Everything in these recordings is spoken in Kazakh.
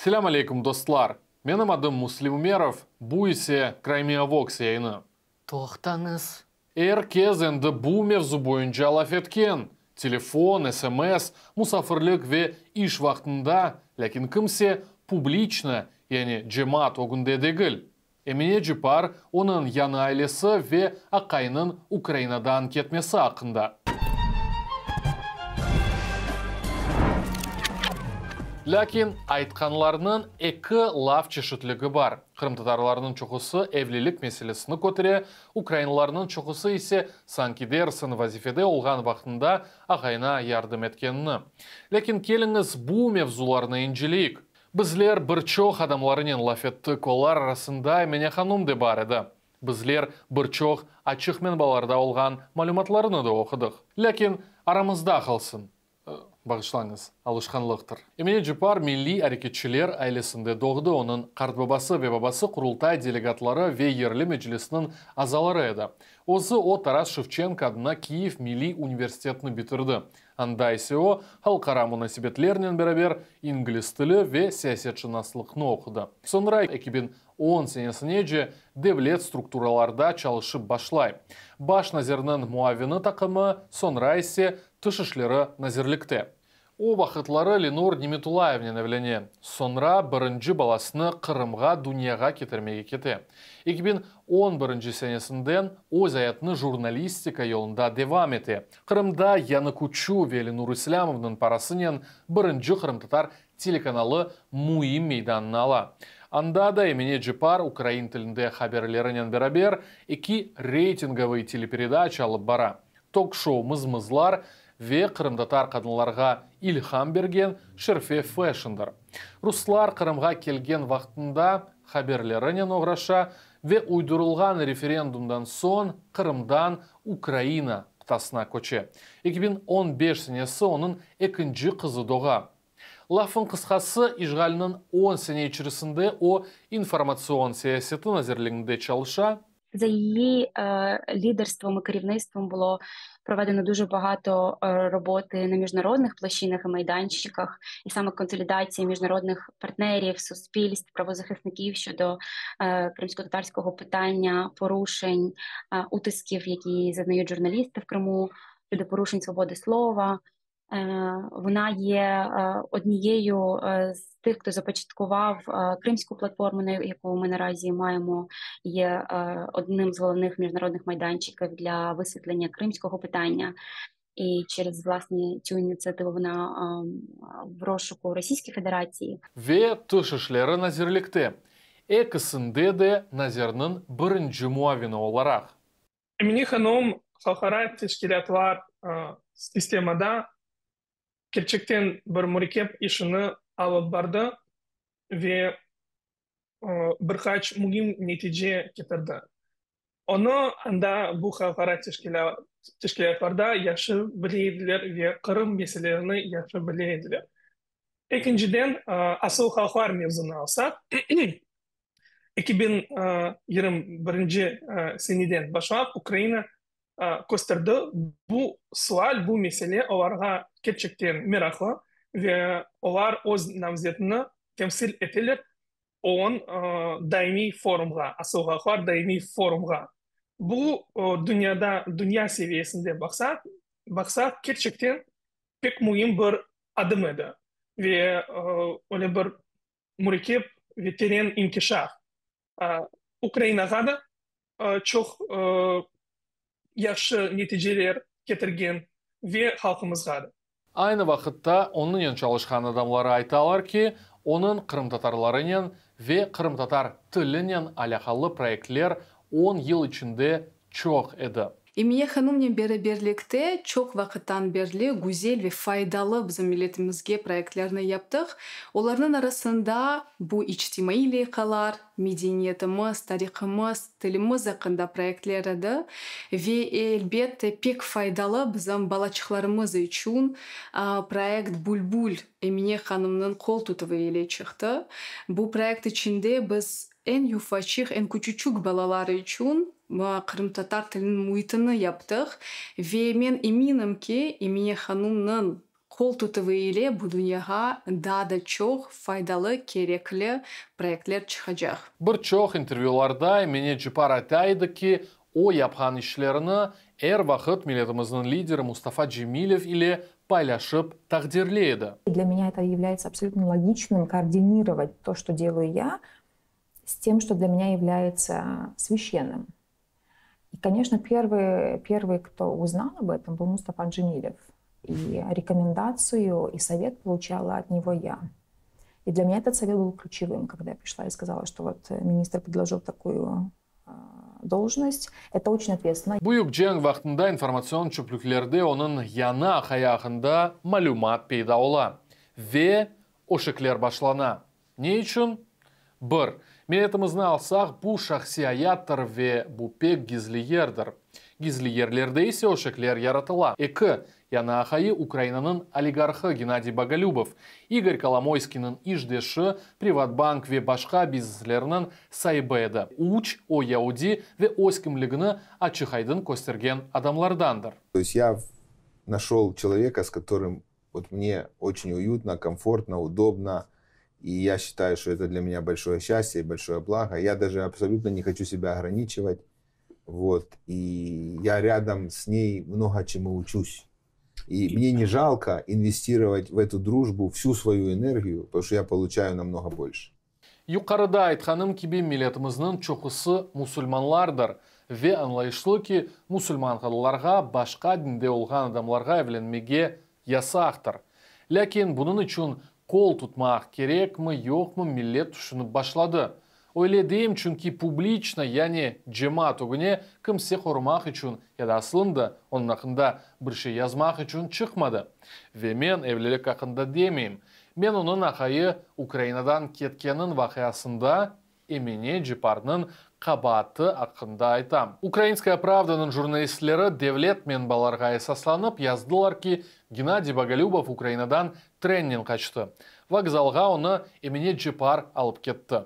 Селям алейкум, достлар. Менің адым Муслим Умеров, ісе Краймия Вокс яйны. Тоқтаныз. Әр кез енді мевзу бойын лаф еткен. Телефон, СМС, мұсафырлік ве іш вақтында, ләкін кімсе публично, яғни жемат оғынды дегіл. Әмене жіпар оның яны айлесі ве ақайының Украинадан кетмесі ақында. Ләкин айтқанларының екі лав чешітлігі бар. татарларының чоқысы әвлілік меселесіні көтере, украиналарының чоқысы есе санкидерсін вазифеде олған вақытында ағайна ярдым әткеніні. Ләкин келіңіз бұ мевзуларына енжелейік. Бізлер бір чоқ адамларының лафетті колар арасында мене ханум де бар еді. Бізлер бір чоқ ачық мен баларда олған малюматларыны да оқыдық. Ләкин арамызда қалсын бағышлаңыз алышқанлықтыр Емене жұпар милли әрекетшілер әйлесінде доғды оның қартбабасы ве бабасы құрылтай делегатлары ве ерлі мәжілісінің азалары еді. осы о тарас шевченко адына киев милли университетіні бітірді. анда эсе о халкара мунасибетлеринен инглиз тілі ве саясатчынаслыкны насылықны оқыды. эки әкібін он сенесіне же девлет структураларда чалышып башлай баш назерінің муавини тақымы тышышлері назерлікте. О вақытлары Ленор Неметулаевне нәвлене. Сонра бірінші баласыны Қырымға дүнияға кетірмеге кете. 2011 сенесінден о заятны журналистика жолында девам ете. Қырымда янакучу Велинур Ислямовның парасынен бірінші татар телеканалы Муим мейданына ала. Анда да имене джипар украин тілінде хаберлерінен берабер, екі рейтинговый телепередача алып бара ток мызмызлар ве қырымдатар қадынларға илхам берген шерфе фэшндер. Руслар қырымға келген вақтында хаберлерінен оғраша ве уйдырылған референдумдан сон қырымдан Украина қтасына көче. 2015 сенесі оның екінші қызы доға. Лафын қысқасы ижғалының 10 сене үшірісінде о информацион сиясетін әзірлігінде чалыша, За її е, лідерством і керівництвом було проведено дуже багато е, роботи на міжнародних площинах і майданчиках, і саме консолідація міжнародних партнерів, суспільств, правозахисників щодо е, кримсько-татарського питання, порушень, е, утисків, які зазнають журналісти в Криму, щодо порушень свободи слова. Е, вона є е, однією е, з тих, хто започаткував кримську платформу, на яку ми наразі маємо, є одним з головних міжнародних майданчиків для висвітлення кримського питання. І через власне цю ініціативу вона в розшуку Російської Федерации. Ве тушешлері назирликте. Эксынде де назирнын бірінші муавіні оларақ. Миниханом хахарат тешкілатлар системада келчектен бір мұрекеп ишіні алып барды ве э, бірқач мұғим нәтиже кетірді оны анда бұл халықара тешкелеттарда яшы біле еділер ве қырым меселеріні яшы біле еділер екіншіден асыл халықар мерзімін алсақ екі мың жиырма бірінші сенеден башлап украина көстірді бұл слайд бұл мәселе оларға кетшіктен мирақлы ве олар өз намзетіні темсіл етелер он дайми форумға асылғақлар дайми форумға бұл дүнияда дүния севиесінде бақсақ бақсақ кетчектен пек мұйым бір адым еді ве бір мұрекеп ветерен терең украинаға да чоқ Яқшы нетежелер кетірген ве халқымызға да Айны вақытта онын чалышқан адамлары айталар ки, оның қырымтатарларынен ве қырымтатар тілінен алақалы проектлер 10 ел ішінде чоқ еді эмие ханумне бері берлікте чок вакыттан берли гузель ве файдалы биздин милletimizге проекттерни яптык олардын арасында бу ичтимаий лейкалар мәдениетіміз тарихымыз тіліміз ақында проектлерді ве әлбетте пек файдалы біздің балачықларымыз үшін проект бульбуль эмие ханымның қол тұтуы еле шықты бұл проект ішінде біз эн юфачих эн күчүчүк балалары үчүн кырым татар тилинин муитини яптык ве мен иминымки имия ханумнын кол тутубу эле бул дүйнөга дада чок файдалы керекли проектлер чыгачак бир чок интервьюларда эмне жыпар атайдыки о япкан ишлерини эр вакыт милләтебезнең лидеры Мустафа Джемилев или Пайляшип тагдирлейди Для меня это является абсолютно логичным координировать то, что делаю я, с тем, что для меня является священным. И, конечно, первый, первый кто узнал об этом, был Мустафа Джемилев. И рекомендацию, и совет получала от него я. И для меня этот совет был ключевым, когда я пришла и сказала, что вот министр предложил такую а, должность. Это очень ответственно. Буюк джен вахтында информацион чөплүкләрдә оның яна хаяхында мәлумат пейда Ве ошеклер башлана. Ни өчен? Бер, Милетім ызналсақ, бұ шақсияттыр ве бұпек гизлиердір. Гизлиерлерде есе Лер Яратала Экі, яна ахайы Украинаның олигархы Геннадий Багалюбов, Игорь Коломойскинын иждеше Приватбанк ве башқа бизнеслерінің сайбеді. Уч о яуди ве оскімлігіні ачыхайдын костерген адамлардандыр. То есть я нашел человека, с которым вот мне очень уютно, комфортно, удобно, и я считаю, что это для меня большое счастье и большое благо. Я даже абсолютно не хочу себя ограничивать. Вот. И я рядом с ней много чему учусь. И мне не жалко инвестировать в эту дружбу всю свою энергию, потому что я получаю намного больше. Юқарыда айтқаным кебе милләтіміздің чоқысы мұсылманлардар ве аңлайышлы ки мұсылманғаларға башқа дінде олған адамларға әвленмеге ясақтыр. Ләкин бұның үшін қол тұтмақ керекмі жоқмы милет түшініп башлады ойледим чүнки публично яне жема үгіне кімсе қорымақ үшін яда асылында оның ақында бірше язмақ үшін шықмады ве мен евлілік ақында демейм мен оның ақайы украинадан кеткенін вақиасында эмене жепарның қабаты ақында айтам украинская правданың журналистлері девлет мен баларға эсасланып яздылар ки геннадий боголюбов украинадан тренинг қашты вокзалға оны эмине джипар алып кетті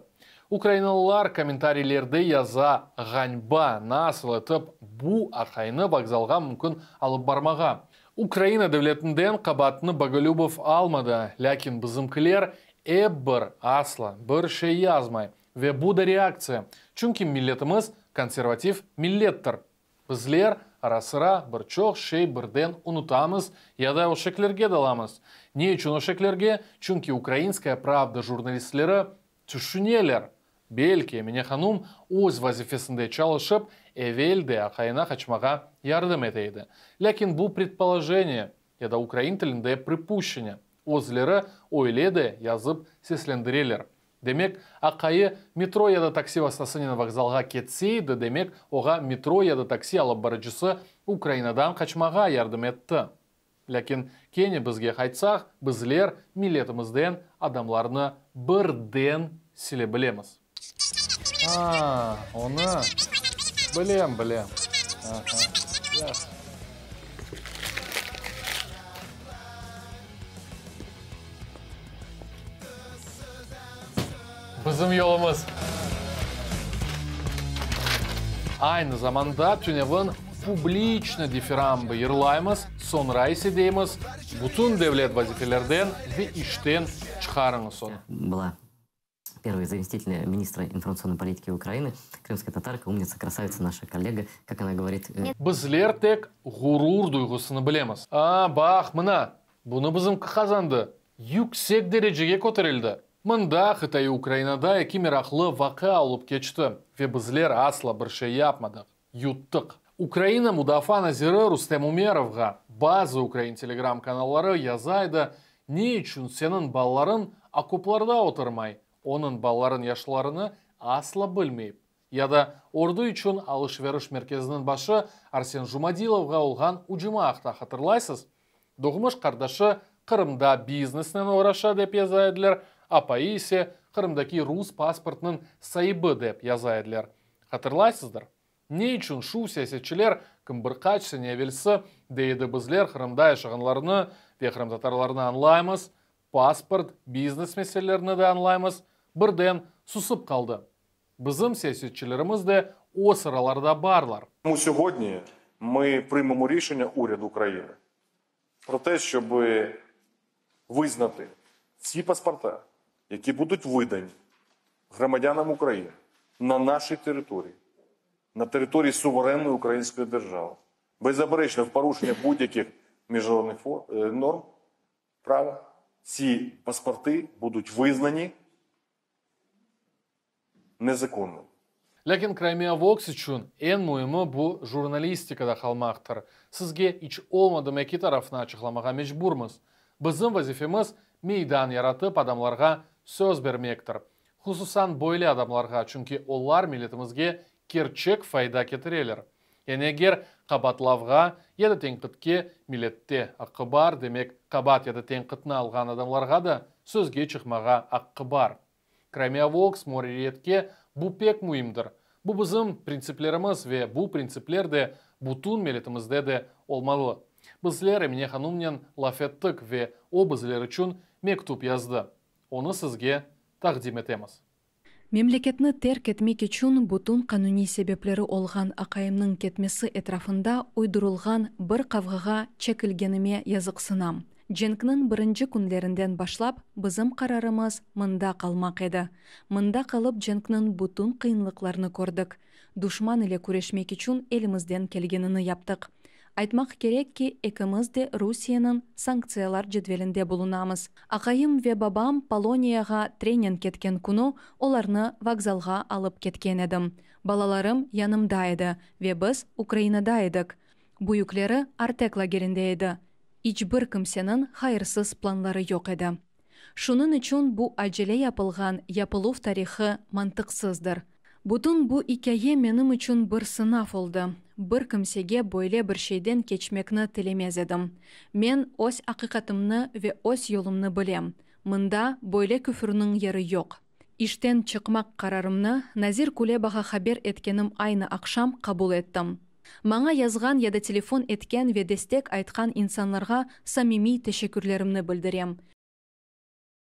украиналылар комментарийлерді яза ғаньба насылытып бу ақайны вокзалға мүмкін алып бармаға украина дәулетінден қабатыны боголюбов алмады ләкин бізімкілер эббір асла бір шей язмай ве буда реакция Чүнки милletimiz консерватив milletdir. Бізлер, арасыра бір шей бірден ұнытамыз, яда ошеклерге даламыз. Не үшін ошеклерге? чүнкі украинская правда журналистлері түшінелер. Белке мене ханум өз вазифесінде чалышып, әвелде ақайына қачмаға ярдым етейді. Ләкин бұл предположение, яда украин тілінде припущене Озлері ойледі язып сеслендірелер демек ақайы метро яда такси вастасынен вокзалға кетсейді демек оға метро яда такси алып барыжысы украинадан қачмаға ярдым етті ләкин кені бізге қайтсақ бізлер милетімізден адамларыны бірден селе білеміз а оны білем білем ага. bizim yolumuz. Aynı zamanda Tünev'in публично дифирамбы йырлаймыз, сонра дейміз, бутун devlet vazifelerden ve işten çıkarыңыз son. Была первая заместитель министра информационной политики Украины, крымская татарка, умница, красавица, наша коллега, как она говорит. Бізлер тек ғурур дұйғысыны білеміз. А, бах мына, бұны бізім қазанды. Юксек дәрежеге көтерілді мында қытай украинада әкі ақлы вақы алып кечті вебізлер асла бірше япмадық юттық украина мудафа назиры рустем умеровға Базы украин телеграм каналары язайды не үшін сенің балаларың окопларда отырмай оның балаларын яшыларыны асла білмейіп яда орды үшін алыш веріш меркезінің башы арсен жумадиловға олған уджима ақта хатырлайсыз доғымыш қардашы қырымда бизнеснен ораша деп язайдылар апайы қырымдаки рус паспортының сайбы деп язайдылар хатырлайсыздар не үшін шу саясатчылар кімбірқач не білсі дейді бізлер қырымда яшағанларны ве қырым татарларны паспорт бизнес мәселелеріні де анлаймыз бірден сусып қалды біздің саясатшыларымыз де осы араларда барлар сьогодні мы приймемо рішення уряд України про те, щоб визнати всі паспорта які будуть видані громадянам України на нашій території, на території суверенної української держави, беззаперечно в порушення будь-яких міжнародних норм права, ці паспорти будуть визнані незаконними. lekin kramiya vox uchun eng muhimi bu jurnalistikada xilmaqdir sizga ich olmadim eki tarafini ochiqlamaga majburmiz bizning vazifamiz meydan yaratib odamlarga сөз бермектір хусусан бойлы адамларға чүнки олар милетімізге керчек файда кетірелер Енегер қабатлавға еді теңқітке милетте ақы бар демек қабат еді қытына алған адамларға да сөзге чықмаға аққы бар крамиавокс мореретке бу пек мұйымдыр бұл біздің принциплеріміз ве бұл принциплерде бутун милетімізде де олмалы бізлер әміне ханумнен лафеттік ве о үчүн мектуп язды оны сізге тақдим етеміз Мемлекетні тер этмек үчүн бутун қануни себеплери олган ақайымның кетмесі этрафында уйдурулган бір кавгага чекилгениме жазыксынам женктин бірінші күнлерінден башлап биздин қарарымыз мында қалмақ еді. мында қалып, женктин бутун қиынлықларыны көрдік. душман эле күрешмек үчүн элибизден келгенини яптық айтмак керекке, экибиз де русиянын санкциялар жедвелинде болунамыз. акайым ве бабам полонияга тренинг кеткен күні оларны вокзалға алып кеткен едім. балаларым янымда еді, ве биз украинада едік. буюклери артек лагеринде эди Ичбір бир хайырсыз планлары жок эди шунун үчүн бу ажеле япылган япылуу тарихи мантыксыздыр Бұтын бұ икәе менім үчін бір сынаф олды. Бір кімсеге бойле бір шейден кечмекні тілемез едім. мен өз ақиқатымны ве өз елімні білем. мында бойле күфүрнүн ері жоқ. иштен чықмақ қарарымны назир Кулебаға хабер еткенім айны ақшам қабул әттім. маңа язған яда телефон еткен ве дестек айтқан самими самимий тешеккүрлеримни білдірем.